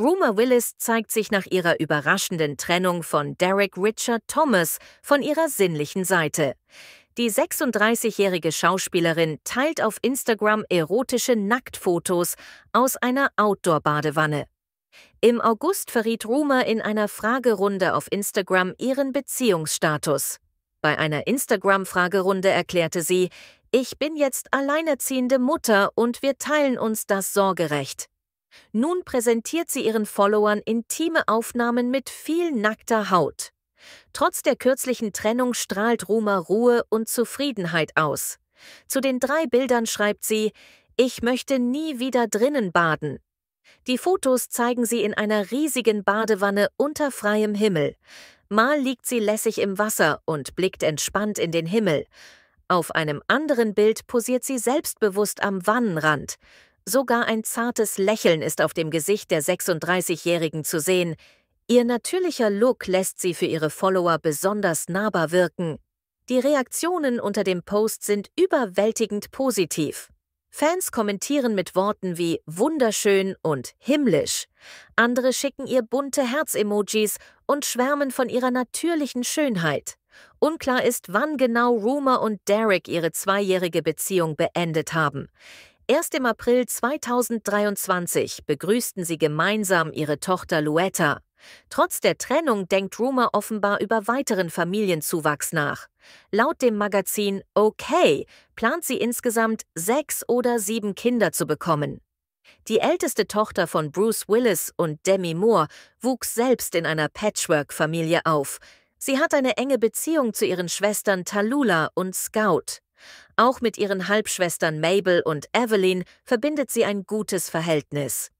Rumor Willis zeigt sich nach ihrer überraschenden Trennung von Derek Richard Thomas von ihrer sinnlichen Seite. Die 36-jährige Schauspielerin teilt auf Instagram erotische Nacktfotos aus einer Outdoor-Badewanne. Im August verriet Rumor in einer Fragerunde auf Instagram ihren Beziehungsstatus. Bei einer Instagram-Fragerunde erklärte sie, ich bin jetzt alleinerziehende Mutter und wir teilen uns das Sorgerecht. Nun präsentiert sie ihren Followern intime Aufnahmen mit viel nackter Haut. Trotz der kürzlichen Trennung strahlt Ruma Ruhe und Zufriedenheit aus. Zu den drei Bildern schreibt sie, ich möchte nie wieder drinnen baden. Die Fotos zeigen sie in einer riesigen Badewanne unter freiem Himmel. Mal liegt sie lässig im Wasser und blickt entspannt in den Himmel. Auf einem anderen Bild posiert sie selbstbewusst am Wannenrand. Sogar ein zartes Lächeln ist auf dem Gesicht der 36-Jährigen zu sehen. Ihr natürlicher Look lässt sie für ihre Follower besonders nahbar wirken. Die Reaktionen unter dem Post sind überwältigend positiv. Fans kommentieren mit Worten wie wunderschön und himmlisch. Andere schicken ihr bunte Herz-Emojis und schwärmen von ihrer natürlichen Schönheit. Unklar ist, wann genau Rumor und Derek ihre zweijährige Beziehung beendet haben. Erst im April 2023 begrüßten sie gemeinsam ihre Tochter Luetta. Trotz der Trennung denkt Rumor offenbar über weiteren Familienzuwachs nach. Laut dem Magazin OK plant sie insgesamt sechs oder sieben Kinder zu bekommen. Die älteste Tochter von Bruce Willis und Demi Moore wuchs selbst in einer Patchwork-Familie auf. Sie hat eine enge Beziehung zu ihren Schwestern Talula und Scout. Auch mit ihren Halbschwestern Mabel und Evelyn verbindet sie ein gutes Verhältnis.